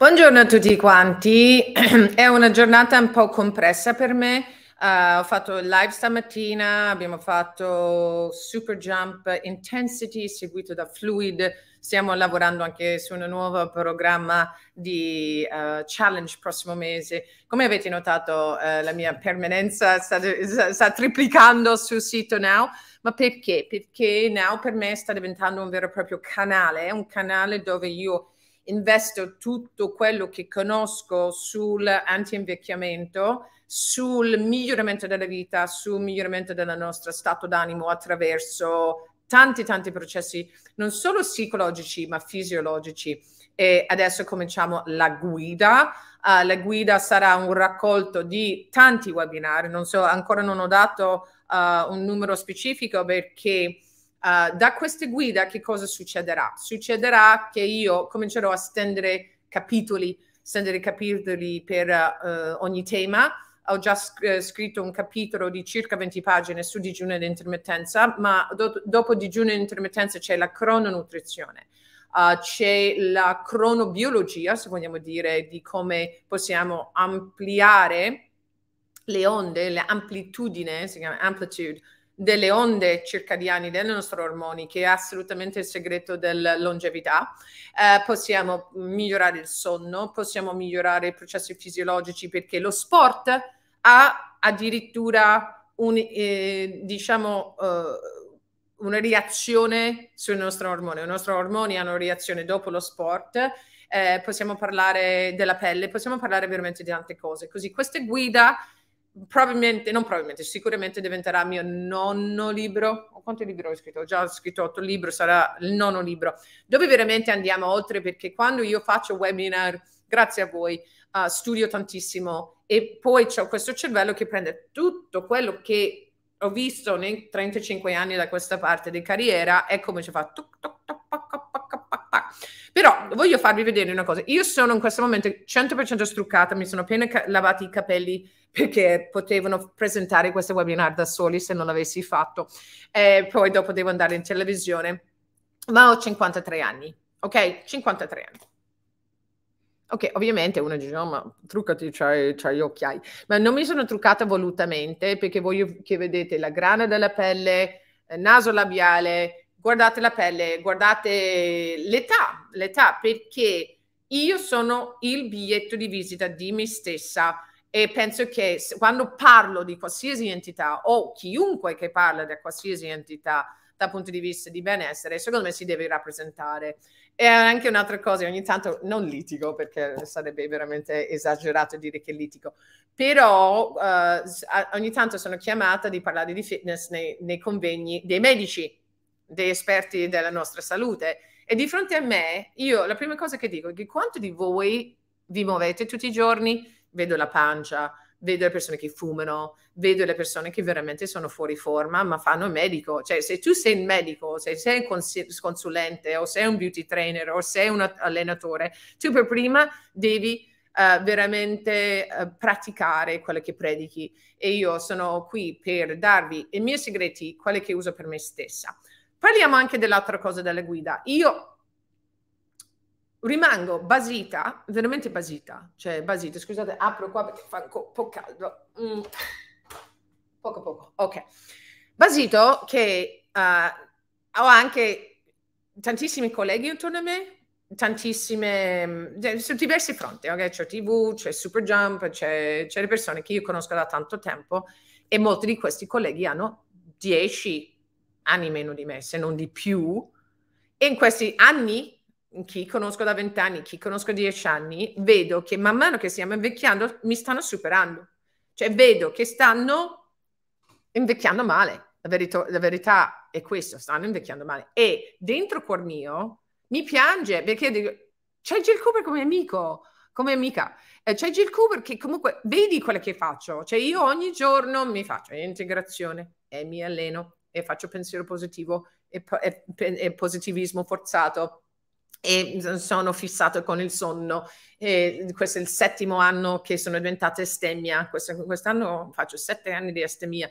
Buongiorno a tutti quanti, è una giornata un po' compressa per me. Uh, ho fatto il live stamattina, abbiamo fatto Super Jump Intensity seguito da Fluid, stiamo lavorando anche su un nuovo programma di uh, challenge prossimo mese. Come avete notato uh, la mia permanenza sta, sta, triplicando sul sito Now, ma perché? Perché Now per me sta diventando un vero e proprio canale, è un canale dove io investo tutto quello che conosco sull'anti-invecchiamento, sul miglioramento della vita, sul miglioramento del nostro stato d'animo attraverso tanti tanti processi non solo psicologici ma fisiologici e adesso cominciamo la guida uh, la guida sarà un raccolto di tanti webinar non so ancora non ho dato uh, un numero specifico perché Uh, da queste guide che cosa succederà? Succederà che io comincerò a stendere capitoli, stendere capitoli per uh, ogni tema. Ho già sc- eh, scritto un capitolo di circa 20 pagine su digiuno ed intermittenza, ma do- dopo digiuno ed intermittenza c'è la crononutrizione. Uh, c'è la cronobiologia, se vogliamo dire, di come possiamo ampliare le onde, le amplitudine, si chiama amplitude, delle onde circadiane dei nostri ormoni, che è assolutamente il segreto della longevità. Eh, possiamo migliorare il sonno, possiamo migliorare i processi fisiologici perché lo sport ha addirittura un, eh, diciamo, eh, una reazione sul nostro ormone. I nostri ormoni hanno reazione dopo lo sport. Eh, possiamo parlare della pelle, possiamo parlare veramente di tante cose. Così queste guida probabilmente, non probabilmente, sicuramente diventerà mio nonno libro. Quanti libri ho scritto? Ho già scritto otto libri, sarà il nono libro. Dove veramente andiamo oltre perché quando io faccio webinar, grazie a voi, uh, studio tantissimo e poi ho questo cervello che prende tutto quello che ho visto nei 35 anni da questa parte di carriera e come ci fa tuc, tuc, tuc, però voglio farvi vedere una cosa. Io sono in questo momento 100% struccata, mi sono appena ca- lavati i capelli perché potevano presentare questo webinar da soli se non l'avessi fatto. E poi dopo devo andare in televisione. Ma ho 53 anni, ok? 53 anni. Ok, ovviamente uno dice, no, ma truccati, c'hai, c'hai gli occhiali. Ma non mi sono truccata volutamente perché voglio che vedete la grana della pelle, il naso labiale, guardate la pelle, guardate l'età, l'età perché io sono il biglietto di visita di me stessa e penso che quando parlo di qualsiasi entità o chiunque che parla di qualsiasi entità dal punto di vista di benessere, secondo me si deve rappresentare. E anche un'altra cosa, ogni tanto non litigo perché sarebbe veramente esagerato dire che litigo, però eh, ogni tanto sono chiamata di parlare di fitness nei, nei convegni dei medici degli esperti della nostra salute. E di fronte a me, io la prima cosa che dico è che quanto di voi vi muovete tutti i giorni? Vedo la pancia, vedo le persone che fumano, vedo le persone che veramente sono fuori forma, ma fanno il medico. Cioè, se tu sei un medico, se sei un cons- consulente o sei un beauty trainer o sei un allenatore, tu per prima devi uh, veramente uh, praticare quello che predichi. E io sono qui per darvi i miei segreti, quelli che uso per me stessa. Parliamo anche dell'altra cosa della guida. Io rimango basita, veramente basita, cioè basita, scusate, apro qua perché fa un po' caldo. Mm. Poco poco, ok. Basito che uh, ho anche tantissimi colleghi intorno a me, tantissime, cioè, su diversi fronti, okay? c'è TV, c'è Superjump, c'è, c'è le persone che io conosco da tanto tempo e molti di questi colleghi hanno 10, anni meno di me, se non di più, e in questi anni, chi conosco da vent'anni, chi conosco da dieci anni, vedo che man mano che stiamo invecchiando mi stanno superando. Cioè vedo che stanno invecchiando male. La, verito- la verità è questa, stanno invecchiando male. E dentro cuor mio mi piange perché dico, c'è Jill Cooper come amico, come amica. Eh, c'è Jill Cooper che comunque vedi quello che faccio. Cioè io ogni giorno mi faccio eh, integrazione e eh, mi alleno e faccio pensiero positivo e, e, e positivismo forzato e sono fissato con il sonno. E questo è il settimo anno che sono diventata estemmia. Quest'anno faccio sette anni di estemia.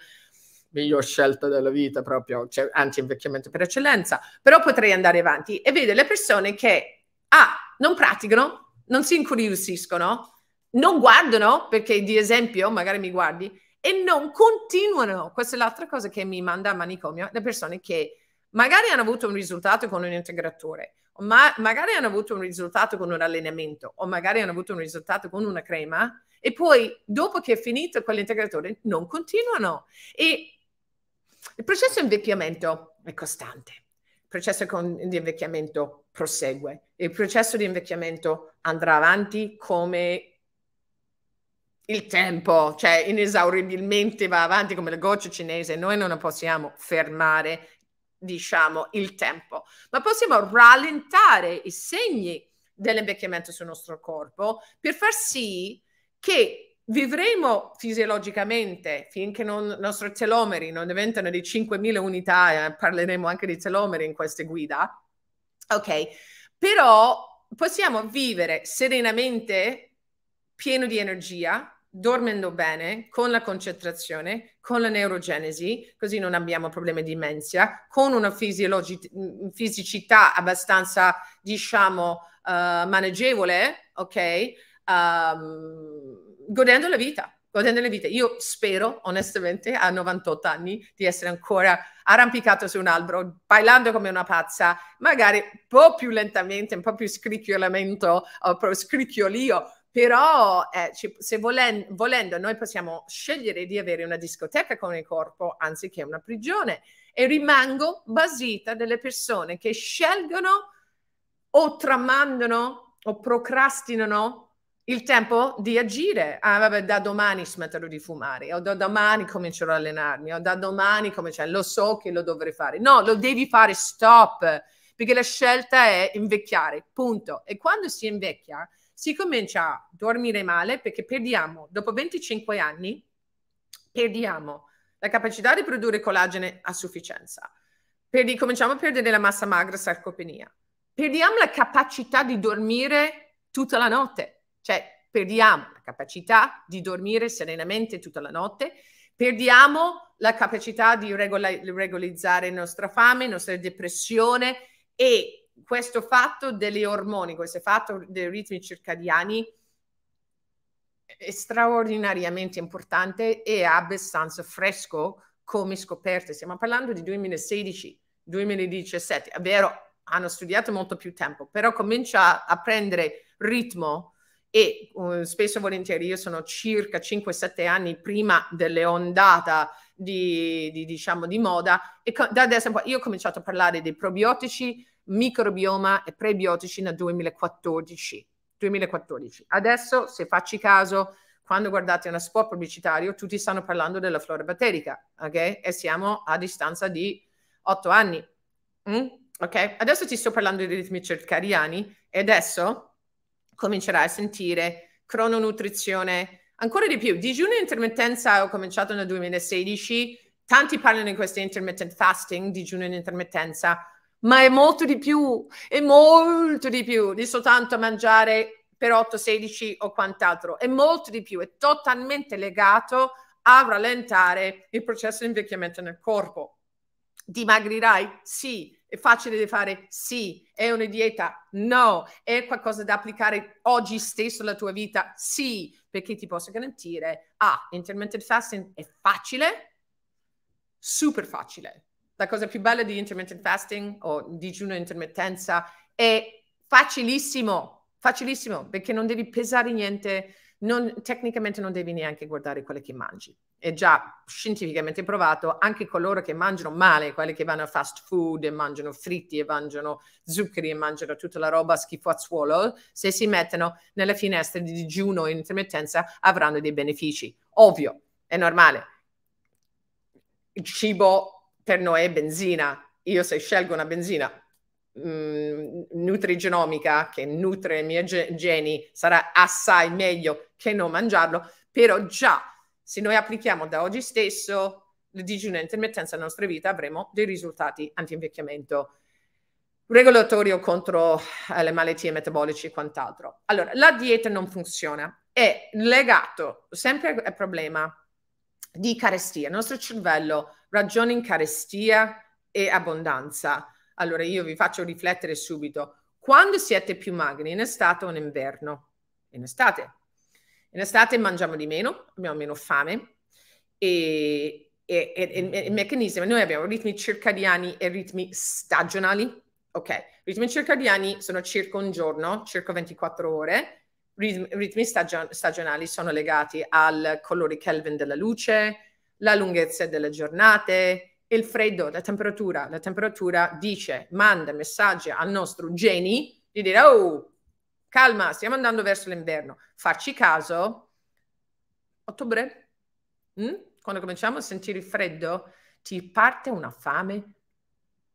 Miglior scelta della vita, proprio cioè, anti-invecchiamento per eccellenza. Però potrei andare avanti e vedo le persone che ah, non praticano, non si incuriosiscono, non guardano, perché di esempio, magari mi guardi, e non continuano. Questa è l'altra cosa che mi manda a manicomio, le persone che magari hanno avuto un risultato con un integratore, o ma- magari hanno avuto un risultato con un allenamento, o magari hanno avuto un risultato con una crema, e poi dopo che è finito quell'integratore non continuano. E il processo di invecchiamento è costante, il processo di invecchiamento prosegue, il processo di invecchiamento andrà avanti come il tempo, cioè inesauribilmente va avanti come le gocce cinese, noi non possiamo fermare, diciamo, il tempo, ma possiamo rallentare i segni dell'invecchiamento sul nostro corpo per far sì che vivremo fisiologicamente finché non, i nostri telomeri non diventano di 5.000 unità, eh, parleremo anche di telomeri in queste guida, ok? Però possiamo vivere serenamente pieno di energia, dormendo bene, con la concentrazione, con la neurogenesi, così non abbiamo problemi di demenza, con una fisicità abbastanza, diciamo, uh, maneggevole, ok? Um, godendo la vita, godendo la vita. Io spero, onestamente, a 98 anni di essere ancora arrampicato su un albero, bailando come una pazza, magari un po' più lentamente, un po' più scricchiolamento, o scricchiolio, però eh, ci, se volen, volendo noi possiamo scegliere di avere una discoteca con il corpo anziché una prigione e rimango basita delle persone che scelgono o tramandano o procrastinano il tempo di agire. Ah, vabbè, da domani smetterò di fumare, o da domani comincerò a allenarmi, o da domani comincerò, cioè, lo so che lo dovrei fare. No, lo devi fare, stop, perché la scelta è invecchiare, punto. E quando si invecchia, si comincia a dormire male perché perdiamo, dopo 25 anni, perdiamo la capacità di produrre collagene a sufficienza. Perdi, cominciamo a perdere la massa magra sarcopenia. Perdiamo la capacità di dormire tutta la notte, cioè perdiamo la capacità di dormire serenamente tutta la notte, perdiamo la capacità di regola- regolarizzare la nostra fame, la nostra depressione e questo fatto degli ormoni, questo fatto dei ritmi circadiani è straordinariamente importante e abbastanza fresco come scoperte. Stiamo parlando di 2016-2017, è vero, hanno studiato molto più tempo, però comincia a prendere ritmo e uh, spesso e volentieri io sono circa 5-7 anni prima delle ondate di, di, diciamo, di moda e co- da adesso io ho cominciato a parlare dei probiotici microbioma e prebiotici nel 2014. 2014. Adesso, se facci caso, quando guardate uno spot pubblicitario, tutti stanno parlando della flora batterica, ok? E siamo a distanza di otto anni. Mm? Ok? Adesso ti sto parlando di ritmi circadiani e adesso comincerai a sentire crononutrizione, ancora di più. Digiuno e intermittenza ho cominciato nel 2016, tanti parlano di questo intermittent fasting, digiuno e intermittenza, ma è molto di più, è molto di più di soltanto mangiare per 8, 16 o quant'altro, è molto di più, è totalmente legato a rallentare il processo di invecchiamento nel corpo. Dimagrirai? Sì. È facile da fare? Sì. È una dieta? No. È qualcosa da applicare oggi stesso alla tua vita? Sì. Perché ti posso garantire, A, ah, intermittent fasting è facile, super facile la cosa più bella di intermittent fasting o digiuno intermittenza è facilissimo, facilissimo, perché non devi pesare niente, non, tecnicamente non devi neanche guardare quello che mangi. È già scientificamente provato, anche coloro che mangiano male, quelli che vanno a fast food e mangiano fritti e mangiano zuccheri e mangiano tutta la roba schifazzuolo, se si mettono nelle finestre di digiuno in intermittenza avranno dei benefici. Ovvio, è normale. Il cibo per noi è benzina. Io se scelgo una benzina mh, mm, nutrigenomica che nutre i miei geni sarà assai meglio che non mangiarlo, però già se noi applichiamo da oggi stesso il digiuno e intermittenza nella nostra vita avremo dei risultati anti-invecchiamento regolatorio contro eh, le malattie metaboliche e quant'altro. Allora, la dieta non funziona, è legato sempre al problema di carestia. Il nostro cervello ragione in carestia e abbondanza. Allora io vi faccio riflettere subito. Quando siete più magri, in estate o in inverno? In estate. In estate mangiamo di meno, abbiamo meno fame e, e, e, e il meccanismo, noi abbiamo ritmi circadiani e ritmi stagionali. Ok, ritmi circadiani sono circa un giorno, circa 24 ore, ritmi, stagionali sono legati al colore Kelvin della luce, la lunghezza delle giornate, il freddo, la temperatura. La temperatura dice, manda messaggi al nostro geni di dire, oh, calma, stiamo andando verso l'inverno. Farci caso, ottobre, mm? quando cominciamo a sentire il freddo, ti parte una fame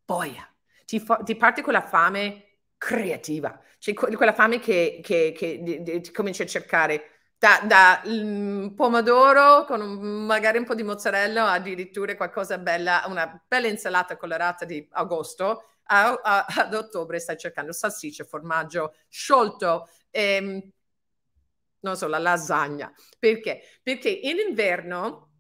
boia, ti, fa- ti parte quella fame creativa, cioè quella fame che, che, che di, di, ti cominci a cercare da, da mm, pomodoro con un, magari un po' di mozzarella, addirittura qualcosa bella, una bella insalata colorata di agosto, a, a, ad ottobre stai cercando salsiccia, formaggio sciolto, e, ehm, non so, la lasagna. Perché? Perché in inverno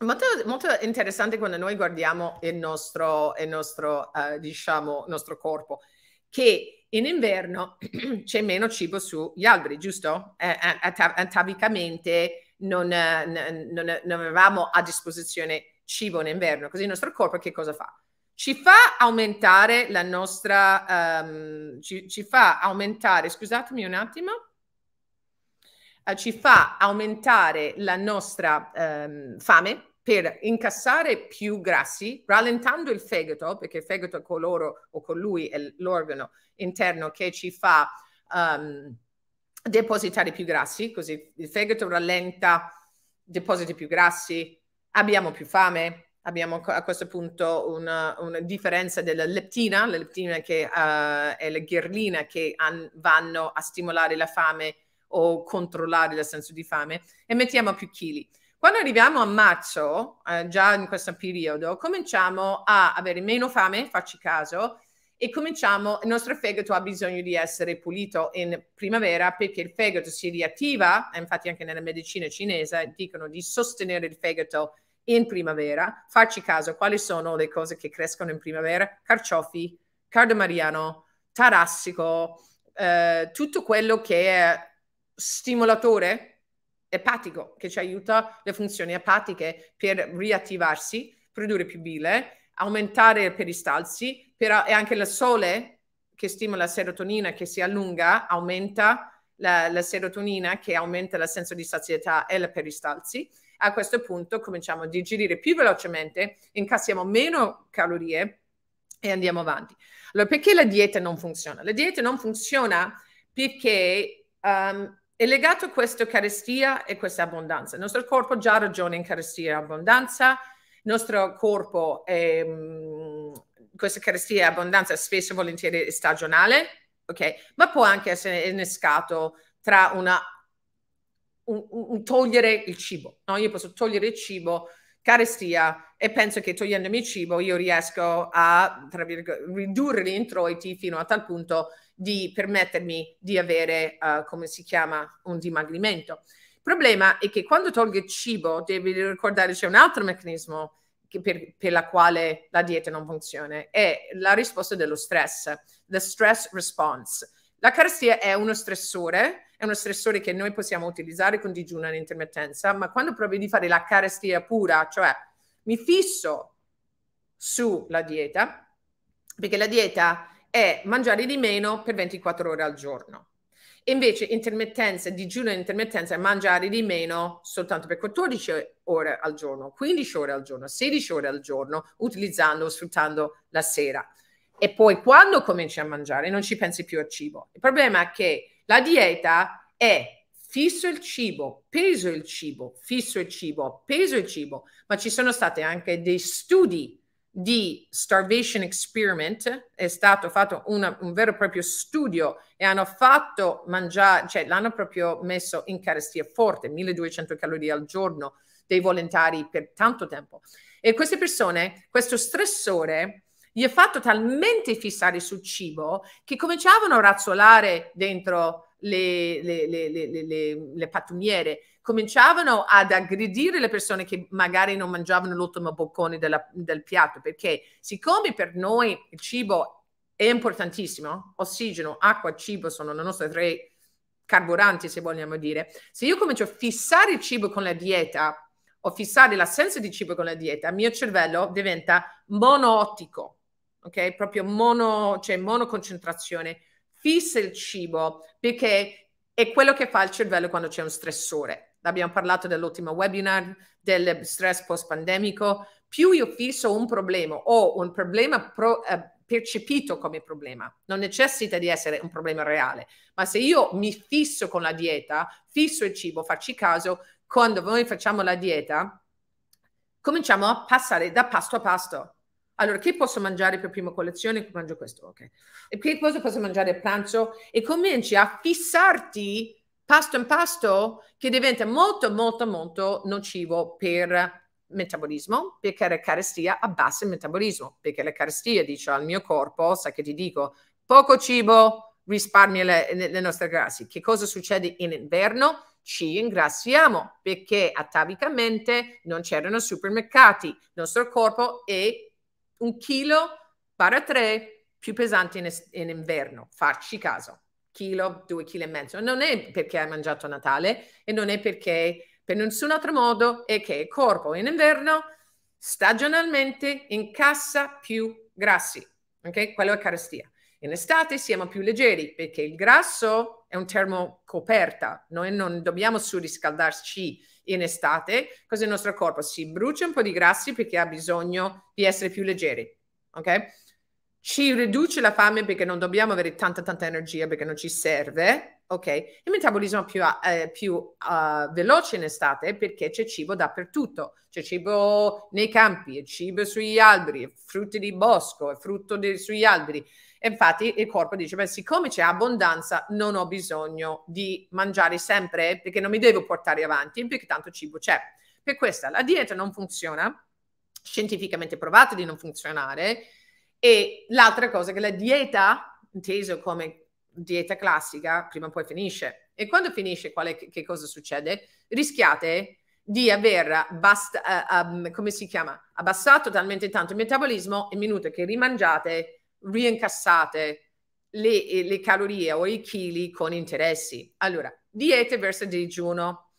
Molto, molto, interessante quando noi guardiamo il nostro, il nostro, uh, diciamo, nostro corpo, che in inverno c'è meno cibo sugli alberi, giusto? Eh, eh, eh atavicamente eh, non, non, non avevamo a disposizione cibo in inverno, così il nostro corpo che cosa fa? ci fa aumentare la nostra, um, ci, ci, fa aumentare, scusatemi un attimo, uh, ci fa aumentare la nostra um, fame, per incassare più grassi, rallentando il fegato, perché il fegato è coloro o colui è l'organo interno che ci fa um, depositare più grassi, così il fegato rallenta, depositi più grassi, abbiamo più fame, abbiamo a questo punto una, una differenza della leptina, la leptina che uh, è la ghirlina che an, vanno a stimolare la fame o controllare il senso di fame e mettiamo più chili. Quando arriviamo a marzo, eh, già in questo periodo, cominciamo a avere meno fame, facci caso, e cominciamo, il nostro fegato ha bisogno di essere pulito in primavera perché il fegato si riattiva, eh, infatti anche nella medicina cinese dicono di sostenere il fegato in primavera. Farci caso, quali sono le cose che crescono in primavera? Carciofi, cardamariano, tarassico, eh, tutto quello che è stimolatore epatico che ci aiuta le funzioni epatiche per riattivarsi, produrre più bile, aumentare il peristalsi però è anche il sole che stimola la serotonina che si allunga aumenta la, la serotonina che aumenta il senso di sazietà e la peristalsi. A questo punto cominciamo a digerire più velocemente, incassiamo meno calorie e andiamo avanti. Allora, perché la dieta non funziona? La dieta non funziona perché um, è legato a questa carestia e questa abbondanza. Il nostro corpo già ragiona in carestia e abbondanza, il nostro corpo, è, mm, questa carestia e abbondanza spesso e volentieri è stagionale, ok? Ma può anche essere innescato tra una, un, un togliere il cibo, no? Io posso togliere il cibo, carestia, e penso che togliendomi il cibo io riesco a, ridurre gli introiti fino a tal punto di permettermi di avere, uh, come si chiama, un dimagrimento. Il problema è che quando tolgo il cibo, devi ricordare c'è un altro meccanismo per, per, la quale la dieta non funziona, è la risposta dello stress, the stress response. La carestia è uno stressore, è uno stressore che noi possiamo utilizzare con digiuno e intermittenza, ma quando provi di fare la carestia pura, cioè mi fisso sulla dieta, perché la dieta è mangiare di meno per 24 ore al giorno. invece intermittenza, digiuno e intermittenza è mangiare di meno soltanto per 14 ore al giorno, 15 ore al giorno, 16 ore al giorno, utilizzando o sfruttando la sera. E poi quando cominci a mangiare non ci pensi più al cibo. Il problema è che la dieta è fisso il cibo, peso il cibo, fisso il cibo, peso il cibo, ma ci sono stati anche dei studi di Starvation Experiment, è stato fatto una, un vero e proprio studio e hanno fatto mangiare, cioè l'hanno proprio messo in carestia forte, 1200 calorie al giorno dei volontari per tanto tempo. E queste persone, questo stressore gli ha fatto talmente fissare sul cibo che cominciavano a razzolare dentro le, le, le, le, pattumiere cominciavano ad aggredire le persone che magari non mangiavano l'ultimo boccone della, del piatto, perché siccome per noi il cibo è importantissimo, ossigeno, acqua, cibo sono le nostre tre carburanti, se vogliamo dire, se io comincio a fissare il cibo con la dieta o fissare l'assenza di cibo con la dieta, il mio cervello diventa monoottico, ok? Proprio mono, cioè monoconcentrazione fissa il cibo perché è quello che fa il cervello quando c'è un stressore. Abbiamo parlato dell'ultimo webinar del stress post-pandemico. Più io fisso un problema o un problema pro, eh, percepito come problema, non necessita di essere un problema reale, ma se io mi fisso con la dieta, fisso il cibo, facci caso, quando noi facciamo la dieta, cominciamo a passare da pasto a pasto allora, che posso mangiare per prima colazione? Mangio questo, ok. E che cosa posso mangiare a pranzo? E cominci a fissarti pasto in pasto che diventa molto, molto, molto nocivo per metabolismo, perché la carestia abbassa il metabolismo, perché la carestia dice al mio corpo, sai che ti dico, poco cibo risparmia le, le nostre grassi. Che cosa succede in inverno? ci ingrassiamo perché atavicamente non c'erano supermercati, il nostro corpo è un chilo para tre più pesanti in, es- in inverno, farci caso, chilo, due chili e mezzo. Non è perché hai mangiato Natale e non è perché per nessun altro modo è che il corpo in inverno stagionalmente incassa più grassi, ok? Quello è carestia. In estate siamo più leggeri perché il grasso è un termo coperta, noi non dobbiamo surriscaldarci in estate, cosa il nostro corpo si brucia un po' di grassi perché ha bisogno di essere più leggeri, ok? Ci riduce la fame perché non dobbiamo avere tanta tanta energia perché non ci serve, ok? Il metabolismo più, eh, più uh, veloce in estate perché c'è cibo dappertutto, c'è cibo nei campi, cibo sugli alberi, frutti di bosco, frutto di, sugli alberi, infatti il corpo dice, beh, siccome c'è abbondanza, non ho bisogno di mangiare sempre perché non mi devo portare avanti, perché tanto cibo c'è. Per questa la dieta non funziona, scientificamente provata di non funzionare, e l'altra cosa è che la dieta, inteso come dieta classica, prima o poi finisce. E quando finisce, quale, che cosa succede? Rischiate di aver bast- uh, um, come si chiama? abbassato talmente tanto il metabolismo, il minuto che rimangiate rincassate le, eh, le calorie o i chili con interessi. Allora, diete verso il digiuno,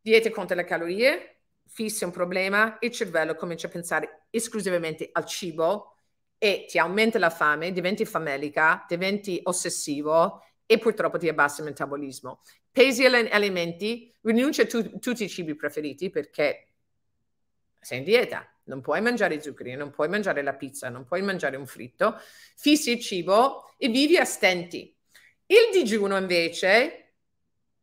diete contro le calorie, fissi un problema, il cervello comincia a pensare esclusivamente al cibo e ti aumenta la fame, diventi famelica, diventi ossessivo e purtroppo ti abbassa il metabolismo. Pesi gli alimenti, rinuncia a tu, tutti i cibi preferiti perché sei in dieta, non puoi mangiare i zuccheri, non puoi mangiare la pizza, non puoi mangiare un fritto, fissi il cibo e vivi a stenti. Il digiuno invece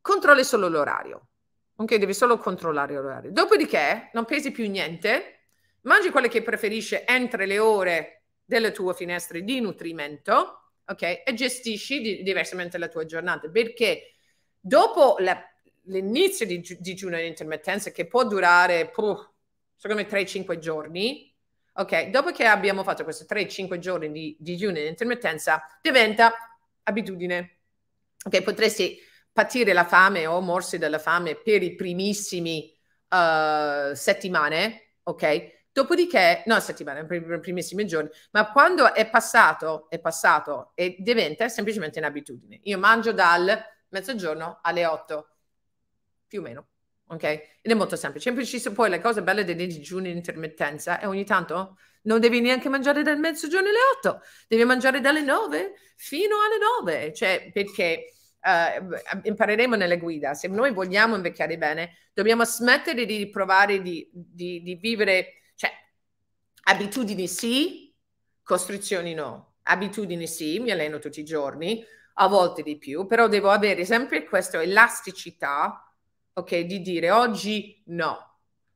controlli solo l'orario, ok? Devi solo controllare l'orario. Dopodiché non pesi più niente, mangi quello che preferisci entro le ore delle tue finestre di nutrimento, ok? E gestisci di- diversamente la tua giornata perché dopo la, l'inizio di gi- digiuno in intermittenza che può durare... Puh, secondo me 3-5 giorni, ok? Dopo che abbiamo fatto questi 3-5 giorni di digiuno e intermittenza, diventa abitudine, ok? Potresti patire la fame o morsi della fame per i primissimi uh, settimane, ok? Dopodiché, no settimane, i primissimi giorni, ma quando è passato, è passato e diventa semplicemente un'abitudine. Io mangio dal mezzogiorno alle 8, più o meno ok? Ed è molto semplice. In poi la cosa bella dei digiuni in intermittenza è eh, ogni tanto non devi neanche mangiare dal mezzogiorno alle 8, devi mangiare dalle 9 fino alle 9, cioè perché uh, impareremo nelle guida, se noi vogliamo invecchiare bene, dobbiamo smettere di provare di, di, di vivere, cioè abitudini sì, costrizioni no, abitudini sì, mi alleno tutti i giorni, a volte di più, però devo avere sempre questa elasticità ok, di dire oggi no,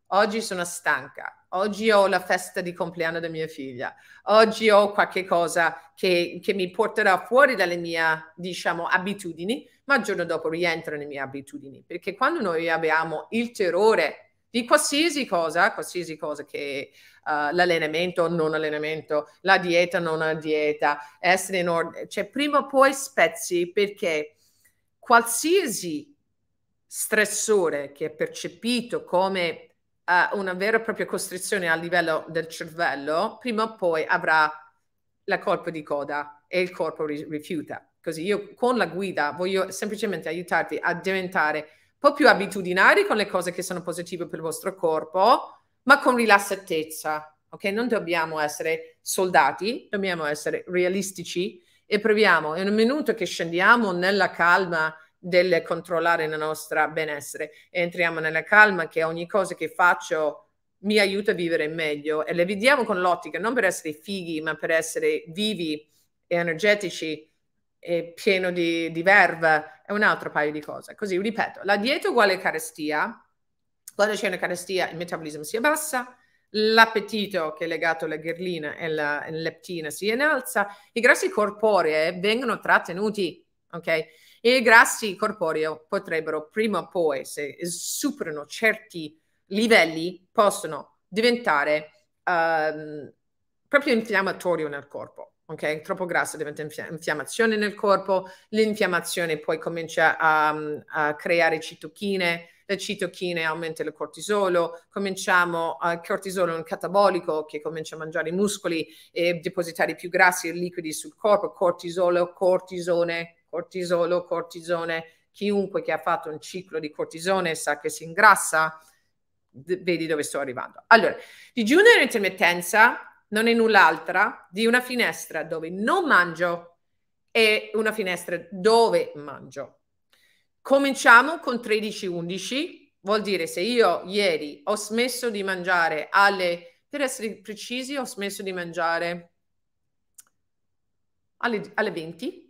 oggi sono stanca, oggi ho la festa di compleanno della mia figlia, oggi ho qualche cosa che, che mi porterà fuori dalle mie, diciamo, abitudini, ma il giorno dopo rientro nelle mie abitudini, perché quando noi abbiamo il terrore di qualsiasi cosa, qualsiasi cosa che uh, l'allenamento o non allenamento, la dieta o non la dieta, essere in ordine, cioè prima o poi spezzi perché qualsiasi stressore che è percepito come uh, una vera e propria costrizione a livello del cervello, prima o poi avrà la colpa di coda e il corpo ri- rifiuta. Così io con la guida voglio semplicemente aiutarti a diventare un po' più abitudinari con le cose che sono positive per il vostro corpo, ma con rilassatezza. Ok, non dobbiamo essere soldati, dobbiamo essere realistici e proviamo. È un minuto che scendiamo nella calma del controllare il nostro benessere. Entriamo nella calma che ogni cosa che faccio mi aiuta a vivere meglio e le vediamo con l'ottica, non per essere fighi, ma per essere vivi e energetici e pieno di, di verve, è un altro paio di cose. Così, ripeto, la dieta uguale carestia, quando c'è una carestia il metabolismo si abbassa, l'appetito che è legato alla ghirlina e alla leptina si innalza, i grassi corporei eh, vengono trattenuti, ok? I grassi corporei potrebbero prima o poi, se superano certi livelli, possono diventare um, proprio infiammatorio nel corpo. Ok, troppo grasso diventa infiammazione nel corpo, l'infiammazione poi comincia a, a creare citochine, le citochine aumentano il cortisolo, cominciamo, eh, il cortisolo un catabolico che comincia a mangiare i muscoli e depositare più grassi e liquidi sul corpo, cortisolo, cortisone, cortisolo, cortisone, chiunque che ha fatto un ciclo di cortisone sa che si ingrassa, vedi dove sto arrivando. Allora, digiuno e intermittenza non è null'altra di una finestra dove non mangio e una finestra dove mangio. Cominciamo con 13-11, vuol dire se io ieri ho smesso di mangiare alle, per essere precisi, ho smesso di mangiare alle, alle 20,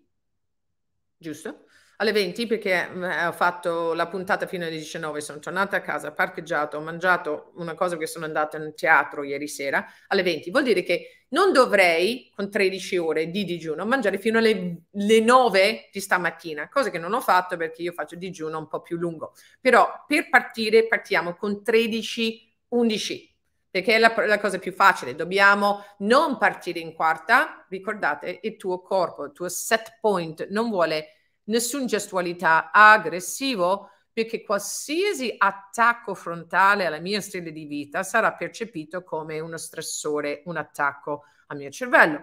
giusto? Alle 20 perché mm, eh, ho fatto la puntata fino alle 19, sono tornata a casa, parcheggiato, ho mangiato una cosa che sono andata in teatro ieri sera, alle 20. Vuol dire che non dovrei, con 13 ore di digiuno, mangiare fino alle 9 di stamattina, cosa che non ho fatto perché io faccio digiuno un po' più lungo. Però per partire partiamo con 13, 11 perché è la, la, cosa più facile. Dobbiamo non partire in quarta, ricordate, il tuo corpo, il tuo set point non vuole nessuna gestualità aggressivo perché qualsiasi attacco frontale alla mia stile di vita sarà percepito come uno stressore, un attacco al mio cervello.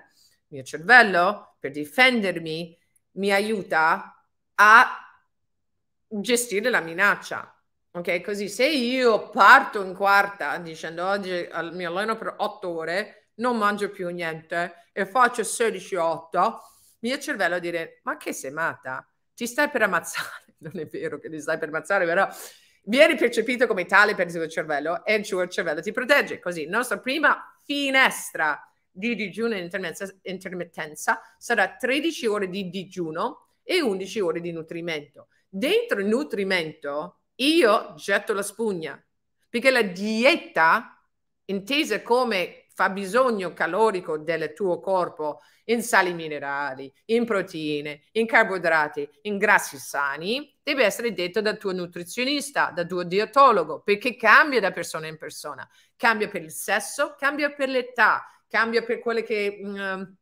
Il mio cervello, per difendermi, mi aiuta a gestire la minaccia Ok, così se io parto in quarta dicendo oggi mi alleno per otto ore, non mangio più niente e faccio 16-8, mio cervello dire ma che sei matta? Ti stai per ammazzare. Non è vero che ti stai per ammazzare, però viene percepito come tale per il tuo cervello e il tuo cervello ti protegge. Così, la nostra prima finestra di digiuno e intermittenza, intermittenza sarà 13 ore di digiuno e 11 ore di nutrimento. Dentro il nutrimento io getto la spugna perché la dieta intesa come fabbisogno calorico del tuo corpo in sali minerali, in proteine, in carboidrati, in grassi sani, deve essere detto dal tuo nutrizionista, dal tuo dietologo, perché cambia da persona in persona, cambia per il sesso, cambia per l'età, cambia per quelle che... Mh, mm, ehm,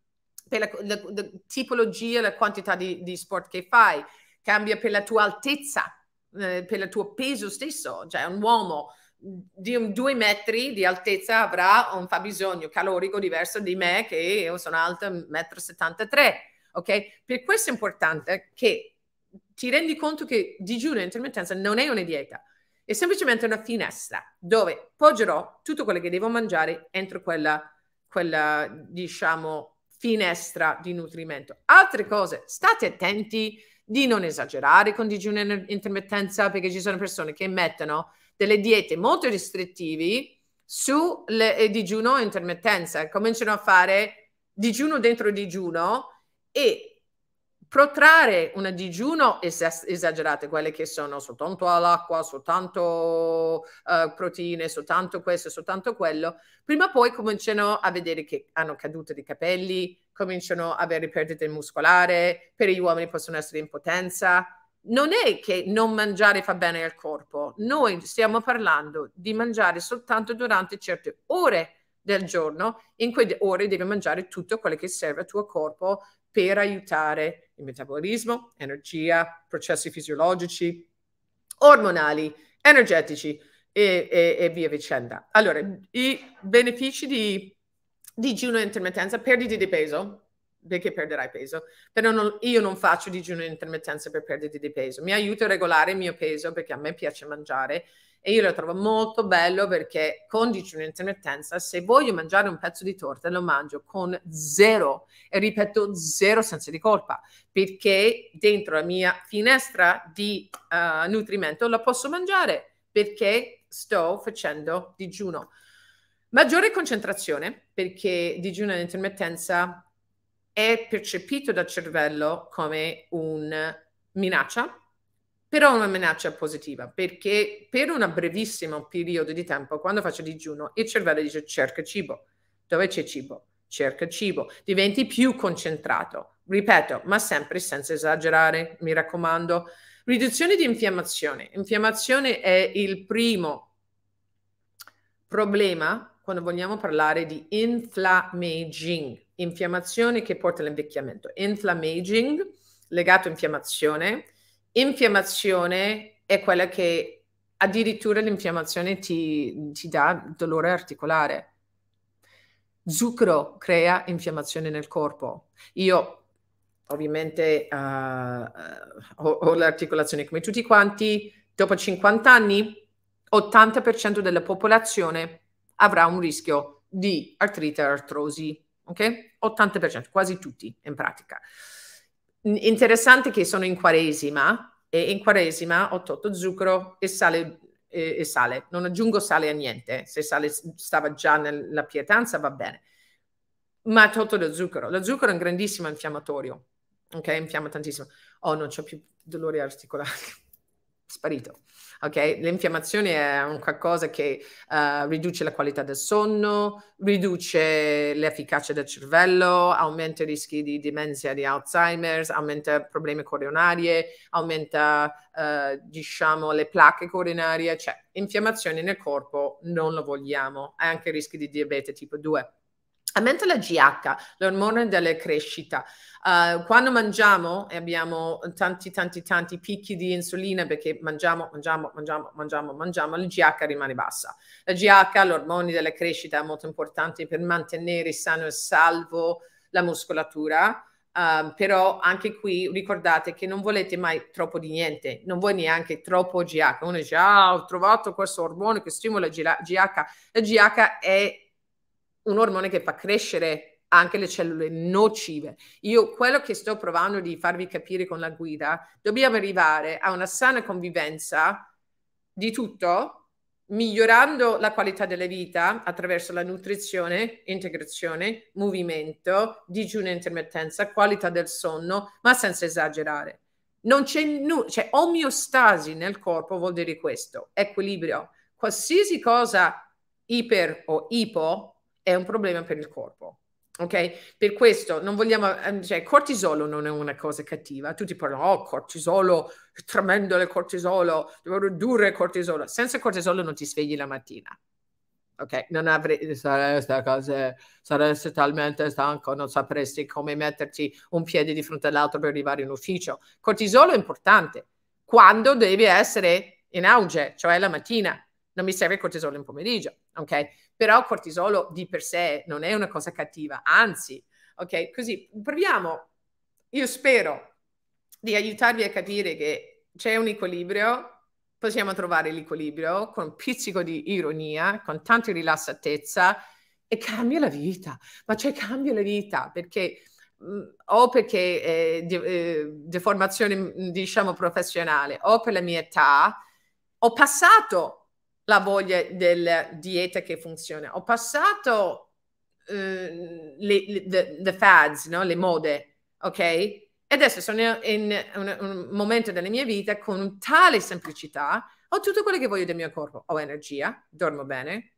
per la, la, la, tipologia, la quantità di, di sport che fai, cambia per la tua altezza, eh, per il tuo peso stesso, cioè un uomo di un, due metri di altezza avrà un fabbisogno calorico diverso di me che io sono alta 1,73 m. Ok? Per questo è importante che ti rendi conto che digiuno e intermittenza non è una dieta, è semplicemente una finestra dove poggerò tutto quello che devo mangiare entro quella, quella diciamo, finestra di nutrimento. Altre cose, state attenti di non esagerare con digiuno e intermittenza perché ci sono persone che mettono delle diete molto restrittivi sul eh, digiuno e intermittenza, cominciano a fare digiuno dentro digiuno e protrarre un digiuno es- esagerato, quelle che sono soltanto all'acqua, soltanto uh, proteine, soltanto questo, soltanto quello, prima o poi cominciano a vedere che hanno cadute di capelli, cominciano a avere perdite muscolari, per gli uomini possono essere impotenza. Non è che non mangiare fa bene al corpo, noi stiamo parlando di mangiare soltanto durante certe ore del giorno, in quelle ore devi mangiare tutto quello che serve al tuo corpo per aiutare il metabolismo, energia, processi fisiologici, ormonali, energetici e, e, e via vicenda. Allora, i benefici di digiuno e intermittenza, perdita di peso, perché perderai peso. Però non, io non faccio digiuno in intermittenza per perdere di peso. Mi aiuta a regolare il mio peso perché a me piace mangiare e io lo trovo molto bello perché con digiuno in intermittenza se voglio mangiare un pezzo di torta lo mangio con zero e ripeto zero senza di colpa perché dentro la mia finestra di uh, nutrimento la posso mangiare perché sto facendo digiuno. Maggiore concentrazione perché digiuno in intermittenza è percepito dal cervello come una minaccia, però una minaccia positiva, perché per un brevissimo periodo di tempo, quando faccio digiuno, il cervello dice cerca cibo. Dove c'è cibo? Cerca cibo. Diventi più concentrato, ripeto, ma sempre senza esagerare, mi raccomando. Riduzione di infiammazione. Infiammazione è il primo problema quando vogliamo parlare di inflammaging, infiammazione che porta all'invecchiamento, inflammaging legato a infiammazione, infiammazione è quella che addirittura l'infiammazione ti, ti dà dolore articolare. Zucchero crea infiammazione nel corpo. Io ovviamente uh, ho, ho l'articolazione come tutti quanti, dopo 50 anni 80% della popolazione avrà un rischio di artrite e artrosi, ok? 80%, quasi tutti in pratica. Interessante che sono in quaresima e in quaresima ho tolto zucchero e sale, e, e sale. Non aggiungo sale a niente, eh. se sale stava già nella pietanza va bene, ma ho tolto lo zucchero. Lo zucchero è un grandissimo infiammatorio, ok? Infiamma tantissimo. Oh, non ho più dolori articolari, sparito. Okay? L'infiammazione è un qualcosa che uh, riduce la qualità del sonno, riduce l'efficacia del cervello, aumenta i rischi di demenza, di Alzheimer, aumenta problemi coronarie, aumenta uh, diciamo, le placche coronarie, cioè infiammazione nel corpo non lo vogliamo, e anche rischi di diabete tipo 2. Aumenta la GH, l'ormone della crescita. Uh, quando mangiamo e abbiamo tanti, tanti, tanti picchi di insulina perché mangiamo, mangiamo, mangiamo, mangiamo, mangiamo, la GH rimane bassa. La GH, l'ormone della crescita, è molto importante per mantenere sano e salvo la muscolatura. Uh, però anche qui ricordate che non volete mai troppo di niente, non vuoi neanche troppo GH. Uno dice, ah, ho trovato questo ormone che stimola GH. La GH è un ormone che fa crescere anche le cellule nocive. Io quello che sto provando di farvi capire con la guida, dobbiamo arrivare a una sana convivenza di tutto, migliorando la qualità della vita attraverso la nutrizione, integrazione, movimento, digiuno intermittenza, qualità del sonno, ma senza esagerare. Non c'è nulla, cioè omeostasi nel corpo vuol dire questo, equilibrio. Qualsiasi cosa iper o ipo è un problema per il corpo. Ok? Per questo non vogliamo, ehm, cioè il cortisolo non è una cosa cattiva. Tutti parlano, oh, cortisolo, tremendo il cortisolo, devo ridurre il cortisolo. Senza cortisolo non ti svegli la mattina. Ok? Non avrei, sareste, cose, sareste talmente stanco, non sapresti come metterti un piede di fronte all'altro per arrivare in ufficio. Cortisolo è importante quando devi essere in auge, cioè la mattina. Non mi serve il cortisolo in pomeriggio. Ok? Però il cortisolo di per sé non è una cosa cattiva, anzi, ok? Così proviamo, io spero di aiutarvi a capire che c'è un equilibrio, possiamo trovare l'equilibrio con un pizzico di ironia, con tanta rilassatezza e cambia la vita, ma cioè cambia la vita perché mm, o perché eh, di, eh, deformazione diciamo professionale o per la mia età ho passato la voglia della dieta che funziona. Ho passato uh, le, le the, the fads, no? le mode, ok? E adesso sono in un, un, momento della mia vita con tale semplicità, ho tutto quello che voglio del mio corpo, ho energia, dormo bene,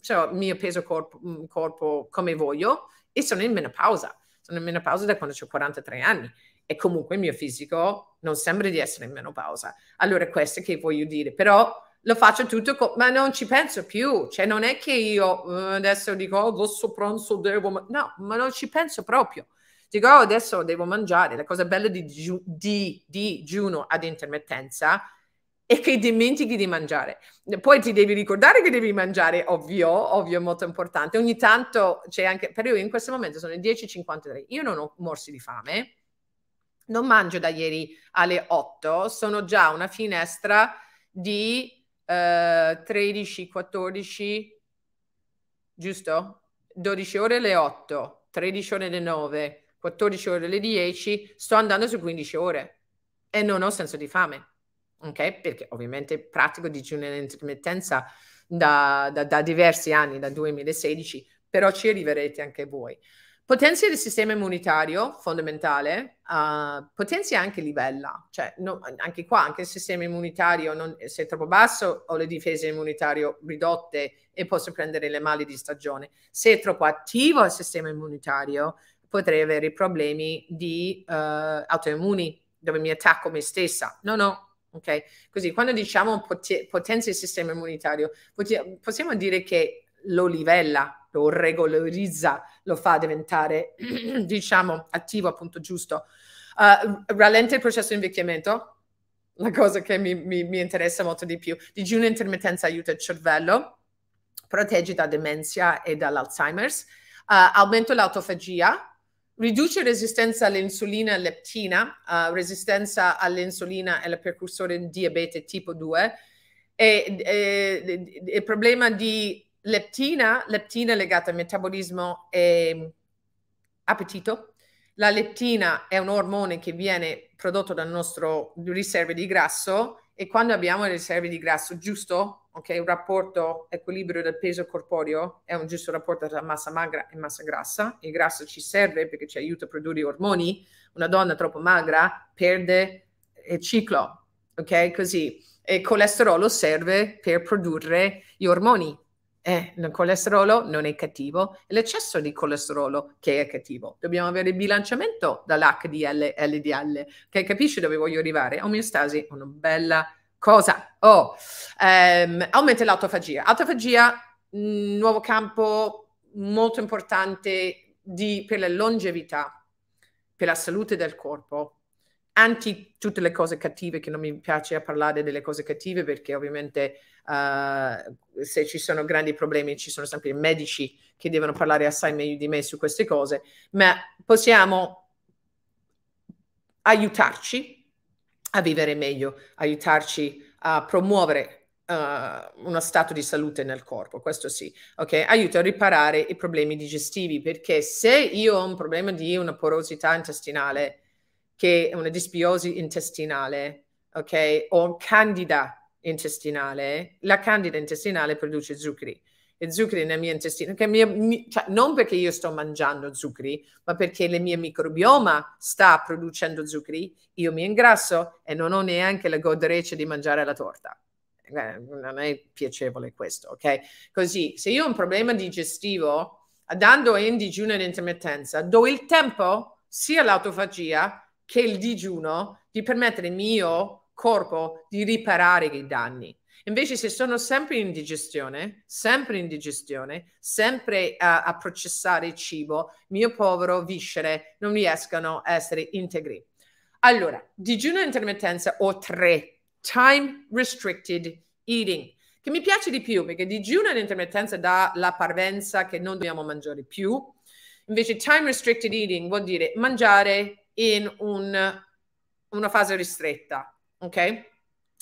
cioè ho il mio peso corpo, mm, corpo come voglio e sono in menopausa. Sono in menopausa da quando ho 43 anni e comunque il mio fisico non sembra di essere in menopausa. Allora questo è che voglio dire, però lo faccio tutto, co- ma non ci penso più, cioè non è che io eh, adesso dico oh, adesso pranzo devo, ma- no, ma non ci penso proprio. Dico oh, adesso devo mangiare, la cosa bella di, digiuno di, di ad intermittenza è che dimentichi di mangiare. Poi ti devi ricordare che devi mangiare, ovvio, ovvio, è molto importante. Ogni tanto c'è anche, per io in questo momento sono le 10.53, io non ho morsi di fame, non mangio da ieri alle 8, sono già una finestra di 13, eh, 14, giusto? 12 ore alle 8, 13 ore alle 9, 14 ore alle 10, sto andando su 15 ore e non ho senso di fame, ok? Perché ovviamente pratico digiuno in intermittenza da, da, da diversi anni, da 2016, però ci arriverete anche voi. Potenzia il sistema immunitario, fondamentale, uh, potenzia anche livella, cioè no, anche qua, anche il sistema immunitario, non, se è troppo basso ho le difese immunitarie ridotte e posso prendere le mali di stagione. Se è troppo attivo il sistema immunitario, potrei avere problemi di uh, autoimmuni, dove mi attacco me stessa. No, no, ok? Così quando diciamo pot- potenzia il sistema immunitario, pot- possiamo dire che lo livella, lo regolarizza, lo fa diventare, diciamo, attivo, appunto, giusto. Uh, rallenta il processo di invecchiamento, la cosa che mi, mi, mi interessa molto di più. Digiuno intermittenza aiuta il cervello, protegge da demenza e dall'Alzheimer's, uh, eh, aumenta l'autofagia, riduce resistenza all'insulina e leptina, uh, resistenza all'insulina è la precursore di diabete tipo 2, e, e, e, il problema di leptina, leptina è legata al metabolismo e ehm, appetito. La leptina è un ormone che viene prodotto dal nostro riserve di grasso e quando abbiamo le riserve di grasso giusto, ok, il rapporto equilibrio del peso corporeo è un giusto rapporto tra massa magra e massa grassa. Il grasso ci serve perché ci aiuta a produrre ormoni. Una donna troppo magra perde il ciclo, ok? Così. E il colesterolo serve per produrre gli ormoni eh, il colesterolo non è cattivo, è l'eccesso di colesterolo che è cattivo. Dobbiamo avere il bilanciamento dall'HDL e LDL, che capisci dove voglio arrivare? Omeostasi, una bella cosa. Oh, ehm, aumenta l'autofagia. Autofagia, mm, nuovo campo molto importante di, per la longevità, per la salute del corpo, anti tutte le cose cattive, che non mi piace parlare delle cose cattive perché ovviamente uh, se ci sono grandi problemi ci sono sempre i medici che devono parlare assai meglio di me su queste cose, ma possiamo aiutarci a vivere meglio, aiutarci a promuovere Uh, uno stato di salute nel corpo, questo sì, ok? Aiuta a riparare i problemi digestivi, perché se io ho un problema di una porosità intestinale, che è una disbiosi intestinale, ok? O candida intestinale, la candida intestinale produce zuccheri e zuccheri nel mio intestino, che mia, mi, cioè, non perché io sto mangiando zuccheri, ma perché il mio microbioma sta producendo zuccheri, io mi ingrasso e non ho neanche la goderece di mangiare la torta. Eh, non è piacevole questo, ok? Così, se io ho un problema digestivo, andando in digiuno in intermittenza, do il tempo sia all'autofagia che il digiuno di permettere il mio corpo di riparare i danni. Invece se sono sempre in digestione, sempre in digestione, sempre a, a processare il cibo, mio povero viscere non riescono a essere integri. Allora, digiuno intermittenza o tre, time restricted eating, che mi piace di più perché digiuno e intermittenza dà la parvenza che non dobbiamo mangiare più. Invece time restricted eating vuol dire mangiare in un, una fase ristretta, ok?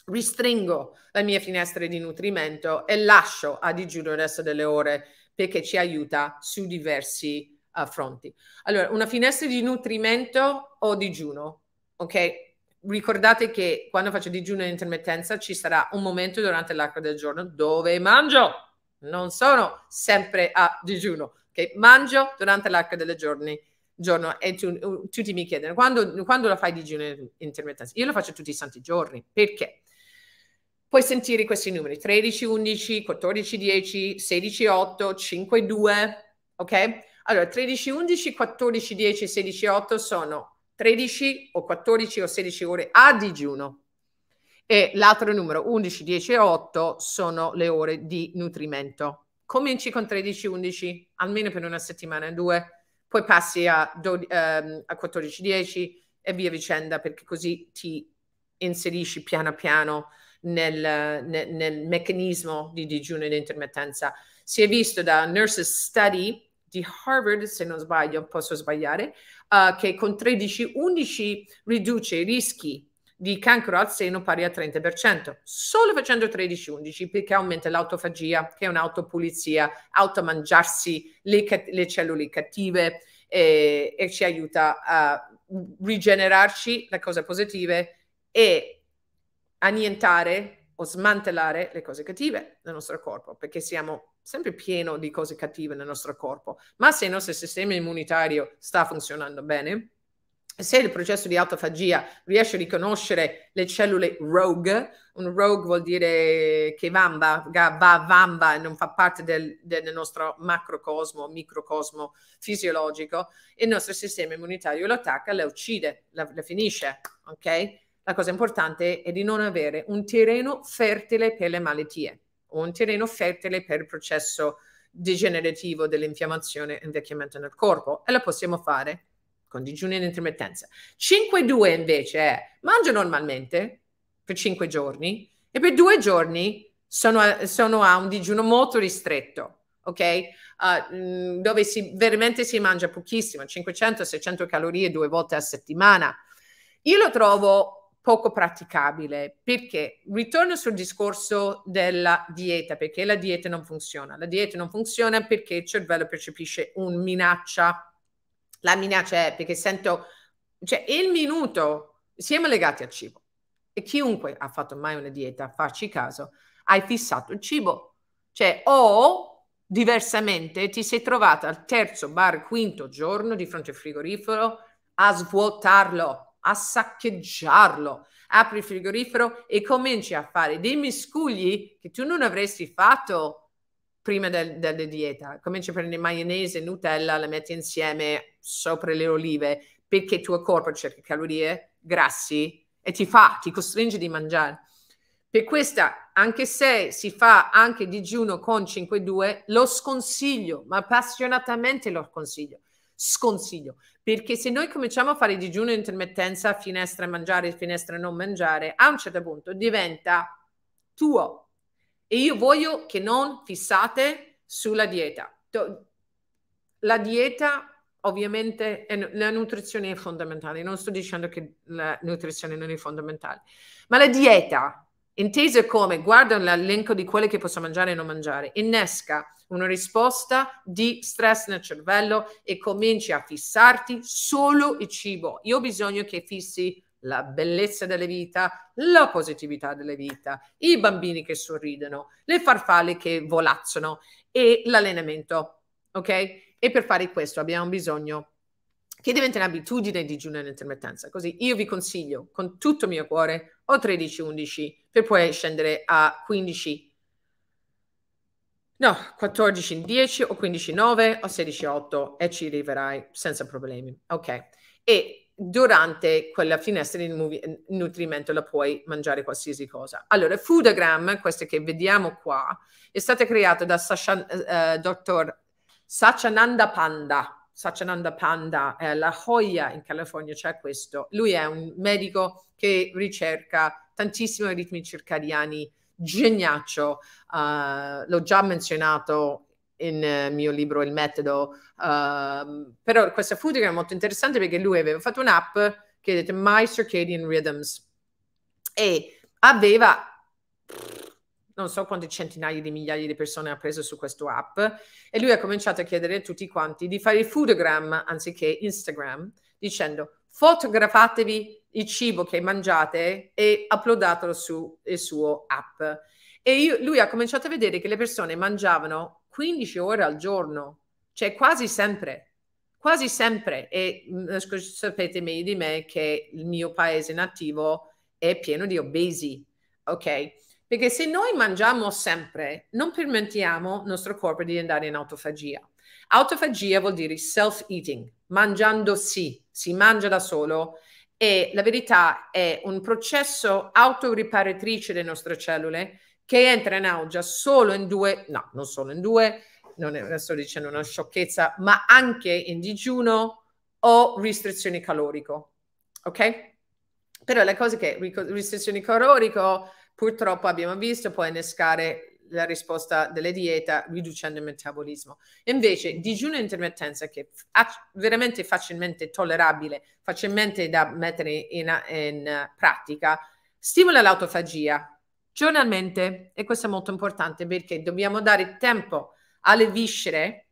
Ristringo le mie finestre di nutrimento e lascio a digiuno il resto delle ore perché ci aiuta su diversi uh, fronti. Allora, una finestra di nutrimento o digiuno, ok? Ricordate che quando faccio digiuno in intermittenza ci sarà un momento durante l'arco del giorno dove mangio, non sono sempre a digiuno, ok? Mangio durante l'arco dei giorni giorno e tu, tutti mi chiedono quando, quando la fai digiuno intermittenza? Io lo faccio tutti i santi giorni perché puoi sentire questi numeri 13, 11, 14, 10, 16, 8, 5, 2, ok? Allora 13, 11, 14, 10, 16, 8 sono 13 o 14 o 16 ore a digiuno e l'altro numero 11, 10 e 8 sono le ore di nutrimento. Cominci con 13, 11, almeno per una settimana, due poi passi a, do, ehm, a 14.10 e via vicenda, perché così ti inserisci piano piano nel, nel, nel meccanismo di digiuno ed intermittenza. Si è visto da Nurses Study di Harvard, se non sbaglio, posso sbagliare, uh, che con 13-11 riduce i rischi di cancro al seno pari al 30%, solo facendo 13-11 perché aumenta l'autofagia, che è un'autopulizia, automangiarsi le, le cellule cattive eh, e ci aiuta a rigenerarci le cose positive e annientare o smantellare le cose cattive nel nostro corpo, perché siamo sempre pieni di cose cattive nel nostro corpo. Ma se il nostro sistema immunitario sta funzionando bene, se il processo di autofagia riesce a riconoscere le cellule rogue, un rogue vuol dire che vamba, va a vamba e non fa parte del, del, nostro macrocosmo, microcosmo fisiologico, il nostro sistema immunitario lo attacca, la uccide, la, la finisce, ok? La cosa importante è di non avere un terreno fertile per le malattie o un terreno fertile per il processo degenerativo dell'infiammazione e invecchiamento nel corpo e lo possiamo fare con digiuno ed intermittenza. 5-2 invece è mangio normalmente per 5 giorni e per 2 giorni sono a, sono a un digiuno molto ristretto, ok? Uh, dove si, veramente si mangia pochissimo, 500-600 calorie due volte a settimana. Io lo trovo poco praticabile perché ritorno sul discorso della dieta, perché la dieta non funziona. La dieta non funziona perché il cervello percepisce una minaccia la minaccia è perché sento, cioè il minuto, siamo legati al cibo e chiunque ha fatto mai una dieta, farci caso, hai fissato il cibo, cioè o diversamente ti sei trovata al terzo, bar, quinto giorno di fronte al frigorifero a svuotarlo, a saccheggiarlo, apri il frigorifero e cominci a fare dei miscugli che tu non avresti fatto prima del, della dieta. Cominci a prendere maionese Nutella, la metti insieme sopra le olive perché il tuo corpo cerca calorie, grassi e ti fa, ti costringe di mangiare. Per questa, anche se si fa anche digiuno con 5-2, lo sconsiglio, ma appassionatamente lo consiglio. Sconsiglio, perché se noi cominciamo a fare digiuno intermittenza, finestra mangiare, finestra non mangiare, a un certo punto diventa tuo, e io voglio che non fissate sulla dieta. La dieta ovviamente la nutrizione è fondamentale, non sto dicendo che la nutrizione non è fondamentale, ma la dieta, intesa come guarda l'elenco di quelle che posso mangiare e non mangiare, innesca una risposta di stress nel cervello e cominci a fissarti solo il cibo. Io ho bisogno che fissi la bellezza della vita, la positività della vita, i bambini che sorridono, le farfalle che volazzano e l'allenamento, ok? E per fare questo abbiamo bisogno che diventi un'abitudine digiuno e intermittenza. Così io vi consiglio con tutto il mio cuore o 13-11 per poi scendere a 15 No, 14 in 10 o 15 9 o 16 8 e ci arriverai senza problemi. Ok. E durante quella finestra di nutrimento la puoi mangiare qualsiasi cosa. Allora, Foodagram, questo che vediamo qua, è stato creato da Sasha, eh, eh, dottor Sachananda Panda. Sachananda Panda è eh, la Joya in California, c'è cioè questo. Lui è un medico che ricerca tantissimi ritmi circadiani, geniaccio. Uh, l'ho già menzionato in eh, mio libro Il metodo, uh, però questa Fudiger è molto interessante perché lui aveva fatto un'app che è My Circadian Rhythms e aveva non so quante centinaia di migliaia di persone ha preso su questa app e lui ha cominciato a chiedere a tutti quanti di fare il foodogram anziché Instagram dicendo fotografatevi il cibo che mangiate e uploadatelo su il suo app e io, lui ha cominciato a vedere che le persone mangiavano 15 ore al giorno, cioè quasi sempre, quasi sempre. E mm, eh, sapete meglio di me che il mio paese nativo è pieno di obesi, ok? Perché se noi mangiamo sempre, non permettiamo al nostro corpo di andare in autofagia. Autofagia vuol dire self-eating, mangiando sì, si mangia da solo e la verità è un processo autoriparatrice delle nostre cellule che entra in auge solo in due, no, non solo in due, non è, sto dicendo una sciocchezza, ma anche in digiuno o restrizioni calorico. Ok? Però le cose che restrizioni calorico purtroppo abbiamo visto può innescare la risposta delle dieta riducendo il metabolismo. Invece digiuno intermittenza che è veramente facilmente tollerabile, facilmente da mettere in, in pratica, stimola l'autofagia, giornalmente e questo è molto importante perché dobbiamo dare tempo alle viscere,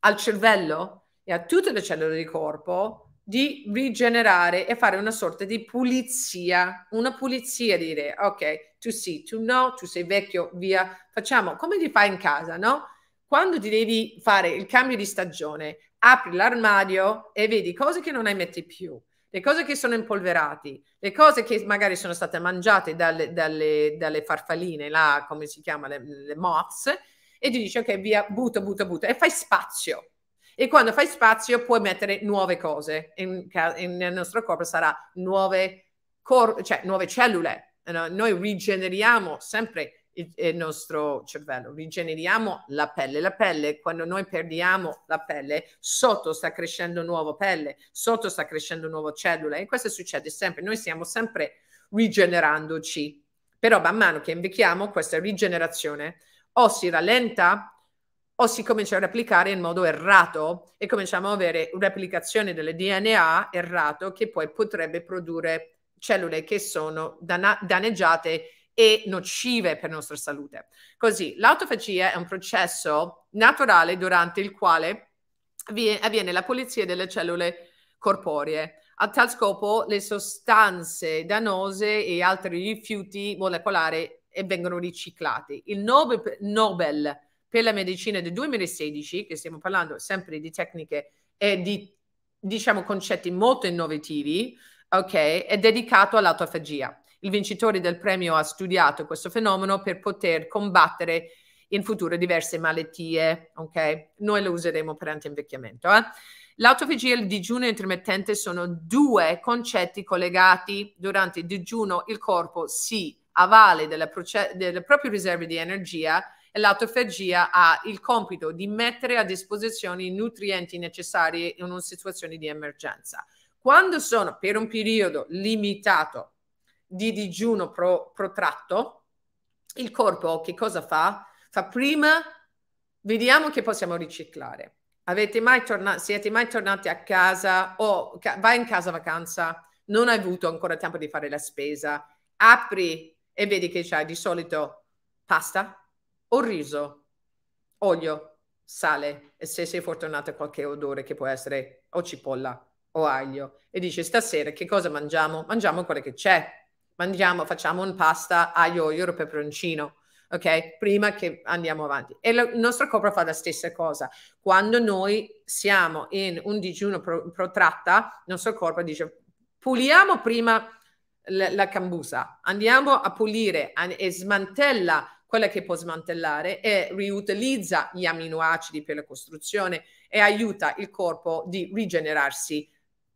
al cervello e a tutte le cellule del corpo di rigenerare e fare una sorta di pulizia, una pulizia dire ok, tu sì, tu no, tu sei vecchio, via, facciamo come ti fai in casa, no? Quando ti devi fare il cambio di stagione, apri l'armadio e vedi cose che non hai metti più le cose che sono impolverate, le cose che magari sono state mangiate dalle, dalle, dalle farfaline, là, come si chiama, le, le moths, e ti dici ok, via, butta, butta, butta, e fai spazio. E quando fai spazio puoi mettere nuove cose, in, in, nel nostro corpo sarà nuove, cor- cioè, nuove cellule. No? Noi rigeneriamo sempre il, il nostro cervello, rigeneriamo la pelle. La pelle, quando noi perdiamo la pelle, sotto sta crescendo nuova pelle, sotto sta crescendo nuove cellule e questo succede sempre. Noi stiamo sempre rigenerandoci, però man mano che invecchiamo questa rigenerazione o si rallenta o si comincia a replicare in modo errato e cominciamo ad avere replicazione del DNA errato che poi potrebbe produrre cellule che sono danna- danneggiate e nocive per la nostra salute. Così, l'autofagia è un processo naturale durante il quale avviene la pulizia delle cellule corporee. A tal scopo le sostanze dannose e altri rifiuti molecolari vengono riciclati. Il Nobel, per la medicina del 2016, che stiamo parlando sempre di tecniche e di diciamo concetti molto innovativi, ok, è dedicato all'autofagia il vincitore del premio ha studiato questo fenomeno per poter combattere in futuro diverse malattie, ok? Noi lo useremo per antinvecchiamento. Eh? L'autofagia e il digiuno intermittente sono due concetti collegati. Durante il digiuno il corpo si avvale delle, proce- delle proprie riserve di energia e l'autofagia ha il compito di mettere a disposizione i nutrienti necessari in una situazione di emergenza. Quando sono per un periodo limitato di digiuno pro, protratto, il corpo che cosa fa? Fa prima, vediamo che possiamo riciclare. Avete mai tornato, siete mai tornati a casa o ca- vai in casa vacanza, non hai avuto ancora tempo di fare la spesa, apri e vedi che c'è di solito pasta o riso, olio, sale e se sei fortunato qualche odore che può essere o cipolla o aglio e dici stasera che cosa mangiamo? Mangiamo quello che c'è mandiamo, facciamo un pasta aglio, olio, peperoncino, ok? Prima che andiamo avanti. E la, il nostro corpo fa la stessa cosa. Quando noi siamo in un digiuno pro, protratta, il nostro corpo dice puliamo prima la, la cambusa, andiamo a pulire an- e smantella quella che può smantellare e riutilizza gli aminoacidi per la costruzione e aiuta il corpo di rigenerarsi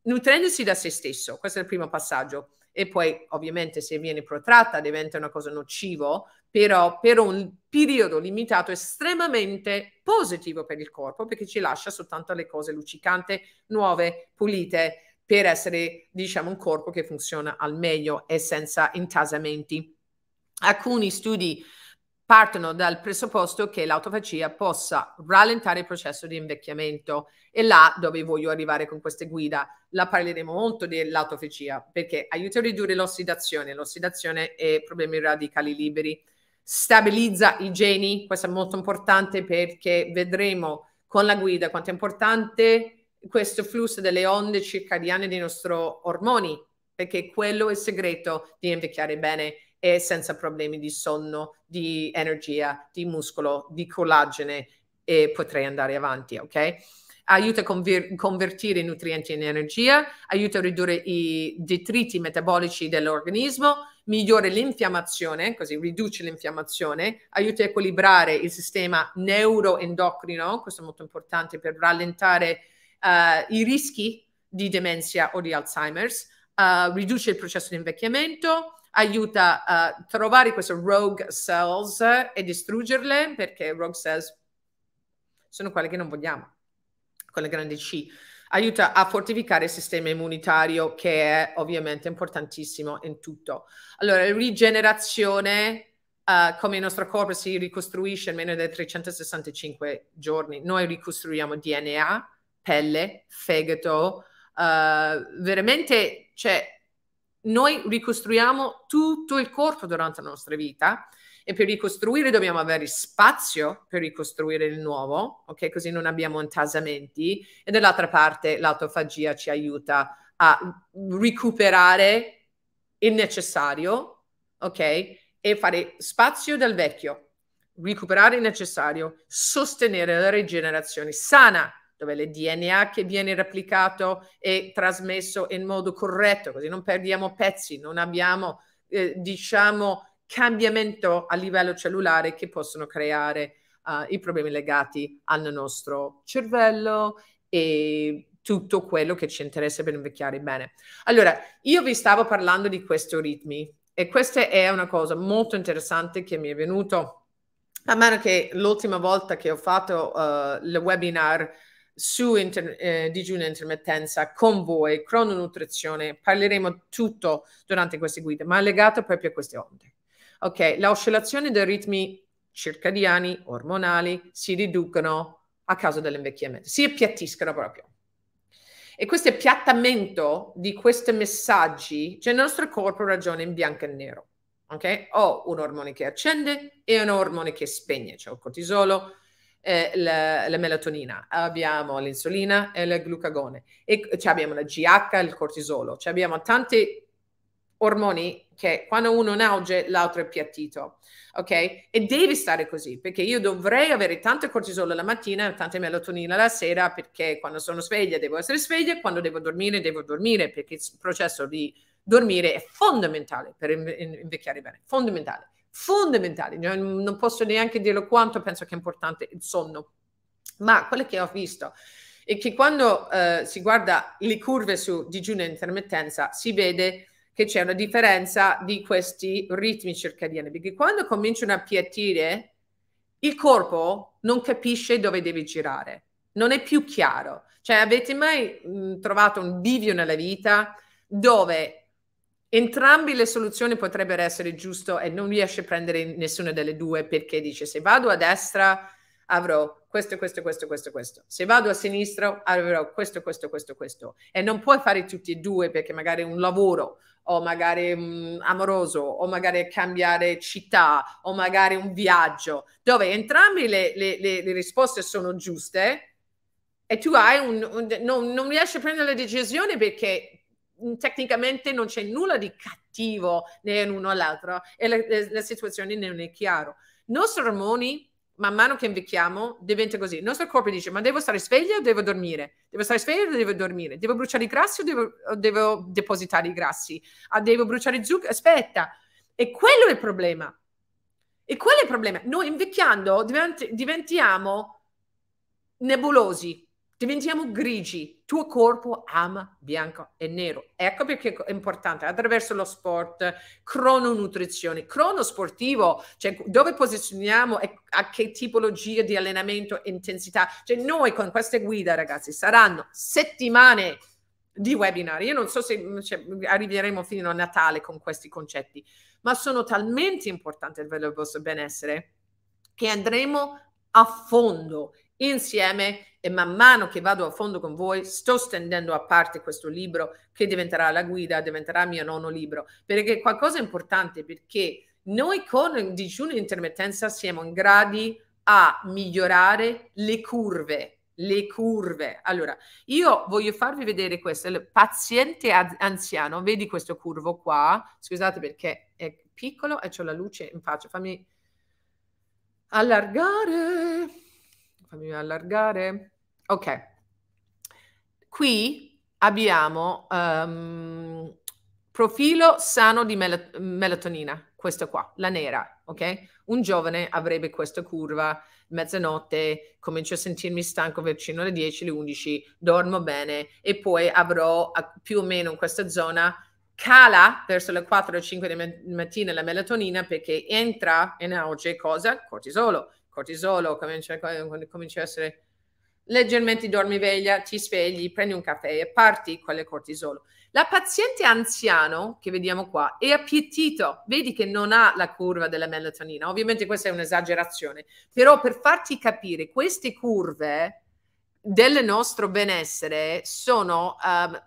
nutrendosi da se stesso. Questo è il primo passaggio e poi ovviamente se viene protratta diventa una cosa nociva, però per un periodo limitato estremamente positivo per il corpo perché ci lascia soltanto le cose luccicanti, nuove, pulite per essere diciamo un corpo che funziona al meglio e senza intasamenti. Alcuni studi partono dal presupposto che l'autofagia possa rallentare il processo di invecchiamento e là dove voglio arrivare con queste guida la parleremo molto dell'autofagia perché aiuta a ridurre l'ossidazione, l'ossidazione e problemi radicali liberi, stabilizza i geni, questo è molto importante perché vedremo con la guida quanto è importante questo flusso delle onde circadiane dei nostri ormoni perché quello è il segreto di invecchiare bene e senza problemi di sonno, di energia, di muscolo, di collagene e potrei andare avanti, ok? aiuta a conver- convertire i nutrienti in energia, aiuta a ridurre i detriti metabolici dell'organismo, migliora l'infiammazione, così riduce l'infiammazione, aiuta a equilibrare il sistema neuroendocrino, questo è molto importante per rallentare uh, i rischi di demenza o di Alzheimer's, uh, riduce il processo di invecchiamento, aiuta a trovare queste rogue cells e distruggerle perché rogue cells sono quelle che non vogliamo, con le grandi C. Aiuta a fortificare il sistema immunitario che è ovviamente importantissimo in tutto. Allora, rigenerazione Uh, come il nostro corpo si ricostruisce in meno di 365 giorni. Noi ricostruiamo DNA, pelle, fegato, uh, veramente, cioè, noi ricostruiamo tutto il corpo durante la nostra vita e per ricostruire dobbiamo avere spazio per ricostruire il nuovo, ok? Così non abbiamo intasamenti e dall'altra parte l'autofagia ci aiuta a recuperare il necessario, ok? E fare spazio dal vecchio, recuperare il necessario, sostenere la rigenerazione sana dove il DNA che viene replicato è trasmesso in modo corretto, così non perdiamo pezzi, non abbiamo, eh, diciamo, cambiamento a livello cellulare che possono creare uh, i problemi legati al nostro cervello e tutto quello che ci interessa per invecchiare bene. Allora, io vi stavo parlando di questi ritmi e questa è una cosa molto interessante che mi è venuto a mano che l'ultima volta che ho fatto uh, il webinar su inter- eh, digiuno e intermittenza con voi, crononutrizione, parleremo tutto durante queste guide, ma legato proprio a queste onde. Ok, la oscillazione dei ritmi circadiani, ormonali, si riducono a causa dell'invecchiamento, si appiattiscono proprio. E questo appiattamento di questi messaggi, cioè il nostro corpo ragiona in bianco e nero. Ok? Ho un ormone che accende e un ormone che spegne, cioè il cortisolo, eh, la, la, melatonina, abbiamo l'insulina e il glucagone, e cioè abbiamo la GH, il cortisolo, cioè abbiamo tanti ormoni che quando uno è l'altro è piattito, ok? E devi stare così perché io dovrei avere tanto cortisolo la mattina e tanta melatonina la sera perché quando sono sveglia devo essere sveglia, quando devo dormire devo dormire perché il processo di dormire è fondamentale per invecchiare bene, fondamentale fondamentali, non posso neanche dirlo quanto penso che è importante il sonno, ma quello che ho visto è che quando eh, si guarda le curve su digiuno e intermittenza si vede che c'è una differenza di questi ritmi circadiani, perché quando cominciano a piattire il corpo non capisce dove deve girare, non è più chiaro. Cioè avete mai mh, trovato un bivio nella vita dove Entrambi le soluzioni potrebbero essere giuste e non riesce a prendere nessuna delle due perché dice se vado a destra avrò questo, questo, questo, questo, questo. Se vado a sinistra avrò questo, questo, questo, questo. E non puoi fare tutti e due perché magari un lavoro o magari um, amoroso o magari cambiare città o magari un viaggio dove entrambi le, le, le, le risposte sono giuste e tu hai un, un non, non riesci a prendere la decisione perché Mm, tecnicamente non c'è nulla di cattivo né in uno o l'altro e la, la situazione non è chiara. I nostri ormoni, man mano che invecchiamo, diventa così. Il nostro corpo dice, ma devo stare sveglio o devo dormire? Devo stare sveglio o devo dormire? Devo bruciare i grassi o devo, o devo depositare i grassi? Ah, devo bruciare zucchero? Aspetta. E quello è il problema. E quello è il problema. Noi invecchiando diventi, diventiamo nebulosi diventiamo grigi. Il Tuo corpo ama bianco e nero. Ecco perché è importante attraverso lo sport, crononutrizione, crono sportivo, cioè dove posizioniamo e a che tipologia di allenamento, intensità. Cioè noi con queste guide, ragazzi, saranno settimane di webinar. Io non so se cioè, arriveremo fino a Natale con questi concetti, ma sono talmente importanti per il vostro benessere che andremo a fondo insieme e man mano che vado a fondo con voi sto stendendo a parte questo libro che diventerà la guida, diventerà il mio nono libro, perché qualcosa è importante perché noi con il digiuno di intermittenza siamo in grado a migliorare le curve, le curve. Allora, io voglio farvi vedere questo, il paziente anziano, vedi questo curvo qua, scusate perché è piccolo e c'è la luce in faccia, fammi allargare fammi allargare. Ok. Qui abbiamo um, profilo sano di mel- melatonina, questo qua, la nera, ok? Un giovane avrebbe questa curva, mezzanotte, comincio a sentirmi stanco vicino alle 10, alle 11, dormo bene e poi avrò a, più o meno in questa zona cala verso le 4 o 5 di mattina la melatonina perché entra in auge cosa? Cortisolo cortisolo, comincia, comincia a essere leggermente dormiveglia, ti svegli, prendi un caffè e parti con il cortisolo. La paziente anziano che vediamo qua è appiattito, vedi che non ha la curva della melatonina. Ovviamente questa è un'esagerazione, però per farti capire, queste curve del nostro benessere sono um,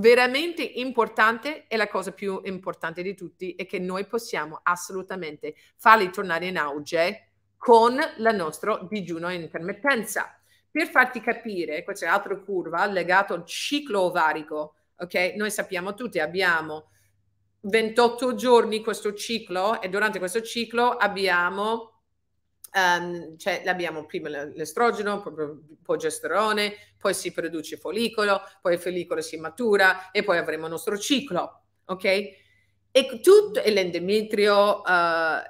veramente importanti e la cosa più importante di tutti è che noi possiamo assolutamente farli tornare in auge con il nostro digiuno in intermittenza. Per farti capire, questa è un'altra curva legata al ciclo ovarico, ok? Noi sappiamo tutti, abbiamo 28 giorni questo ciclo e durante questo ciclo abbiamo Um, cioè abbiamo prima l'estrogeno, poi progesterone, poi si produce follicolo, poi il follicolo si matura e poi avremo il nostro ciclo, ok? E, tutto, e l'endometrio, uh,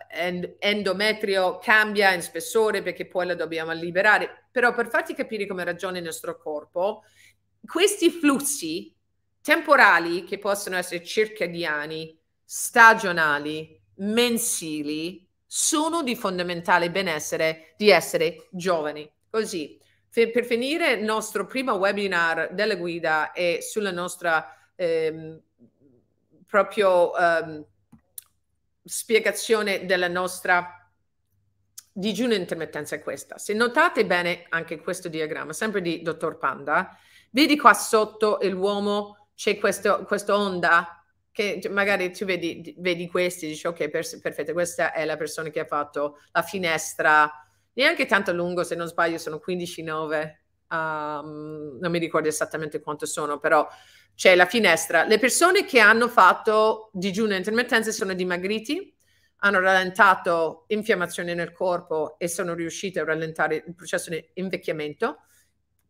endometrio cambia in spessore perché poi la dobbiamo liberare. Però per farti capire come ragiona il nostro corpo, questi flussi temporali che possono essere circadiani, stagionali, mensili, sono di fondamentale benessere di essere giovani. Così, per finire il nostro primo webinar della guida e sulla nostra... Ehm, proprio ehm, spiegazione della nostra digiuno intermittenza è questa. Se notate bene anche questo diagramma, sempre di dottor Panda, vedi qua sotto l'uomo c'è questo, questa onda che magari tu vedi, vedi questi, dici ok, per, perfetto, questa è la persona che ha fatto la finestra, neanche tanto lungo, se non sbaglio sono 15-9, um, non mi ricordo esattamente quanto sono, però c'è la finestra. Le persone che hanno fatto digiuno e intermittenze sono dimagriti, hanno rallentato infiammazione nel corpo e sono riuscite a rallentare il processo di invecchiamento.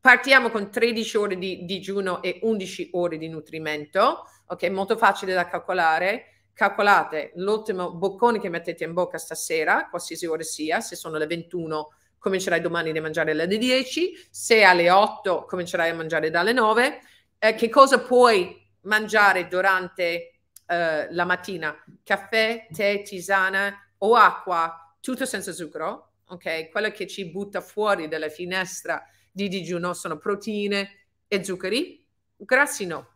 Partiamo con 13 ore di digiuno e 11 ore di nutrimento, ok? Molto facile da calcolare. Calcolate l'ultimo boccone che mettete in bocca stasera, qualsiasi ora sia, se sono le 21 comincerai domani a mangiare alle 10, se alle 8 comincerai a mangiare dalle 9, eh, che cosa puoi mangiare durante eh, la mattina? Caffè, tè, tisana o acqua, tutto senza zucchero, ok? Quello che ci butta fuori dalla finestra di digiuno sono proteine e zuccheri, grassi no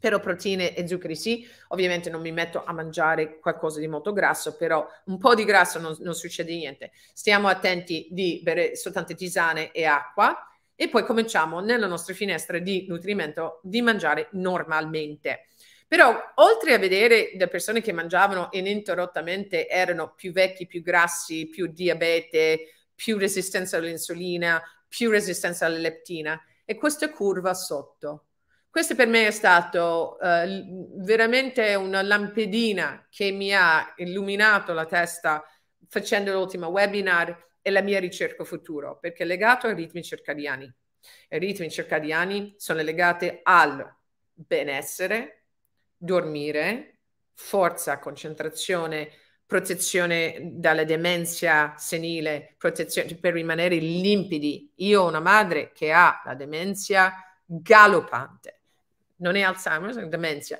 però proteine e zuccheri sì, ovviamente non mi metto a mangiare qualcosa di molto grasso, però un po' di grasso non, non succede niente. Stiamo attenti di bere soltanto tisane e acqua e poi cominciamo nella nostra finestra di nutrimento di mangiare normalmente. Però oltre a vedere le persone che mangiavano ininterrottamente erano più vecchi, più grassi, più diabete, più resistenza all'insulina, più resistenza alla leptina, e questa curva sotto questo per me è stato eh, veramente una lampedina che mi ha illuminato la testa facendo l'ultimo webinar e la mia ricerca futuro, perché è legato ai ritmi circadiani. I ritmi circadiani sono legati al benessere, dormire, forza, concentrazione, protezione dalla demenza senile, protezione cioè per rimanere limpidi. Io ho una madre che ha la demenza galopante non è Alzheimer, è demenza.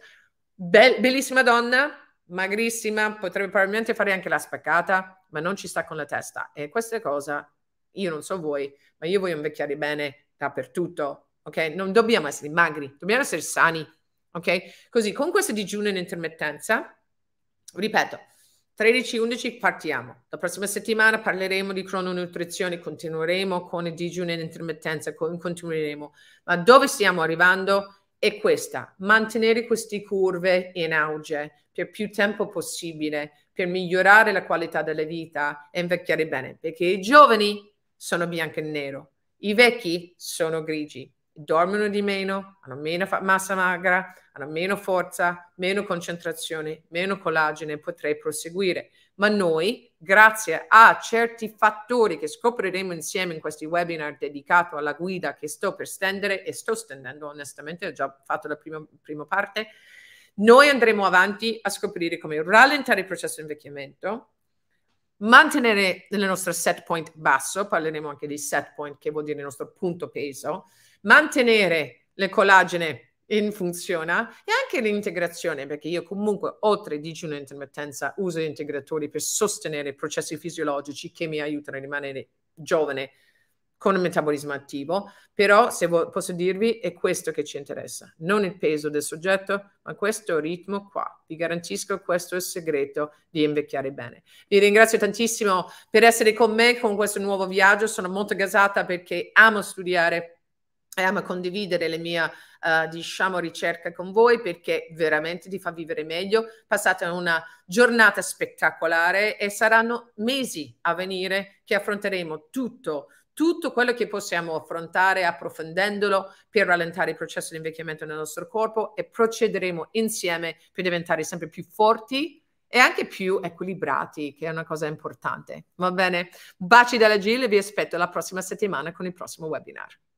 Be- bellissima donna, magrissima, potrebbe probabilmente fare anche la spaccata, ma non ci sta con la testa. E questa cosa, io non so voi, ma io voglio invecchiare bene dappertutto, ok? Non dobbiamo essere magri, dobbiamo essere sani, ok? Così, con questo digiuno in intermittenza, ripeto, 13-11 partiamo. La prossima settimana parleremo di crononutrizione, continueremo con il digiuno in intermittenza, continueremo. Ma dove stiamo arrivando? è questa, mantenere queste curve in auge per più tempo possibile, per migliorare la qualità della vita e invecchiare bene, perché i giovani sono bianco e nero, i vecchi sono grigi, dormono di meno, hanno meno massa magra, hanno meno forza, meno concentrazione, meno collagene, potrei proseguire ma noi, grazie a certi fattori che scopriremo insieme in questi webinar dedicato alla guida che sto per stendere e sto stendendo onestamente, ho già fatto la prima, prima parte, noi andremo avanti a scoprire come rallentare il processo di invecchiamento, mantenere il nostro set point basso, parleremo anche di set point che vuol dire il nostro punto peso, mantenere le collagene funziona e anche l'integrazione, perché io comunque oltre di digiuno intermittenza uso integratori per sostenere processi fisiologici che mi aiutano a rimanere giovane con il metabolismo attivo, però se vo- posso dirvi è questo che ci interessa, non il peso del soggetto, ma questo ritmo qua. Vi garantisco questo è il segreto di invecchiare bene. Vi ringrazio tantissimo per essere con me con questo nuovo viaggio, sono molto gasata perché amo studiare e eh, ama condividere la mia uh, diciamo ricerca con voi perché veramente ti fa vivere meglio passate una giornata spettacolare e saranno mesi a venire che affronteremo tutto tutto quello che possiamo affrontare approfondendolo per rallentare il processo di invecchiamento nel nostro corpo e procederemo insieme per diventare sempre più forti e anche più equilibrati, che è una cosa importante. Va bene? Baci dalla Gil e vi aspetto la prossima settimana con il prossimo webinar.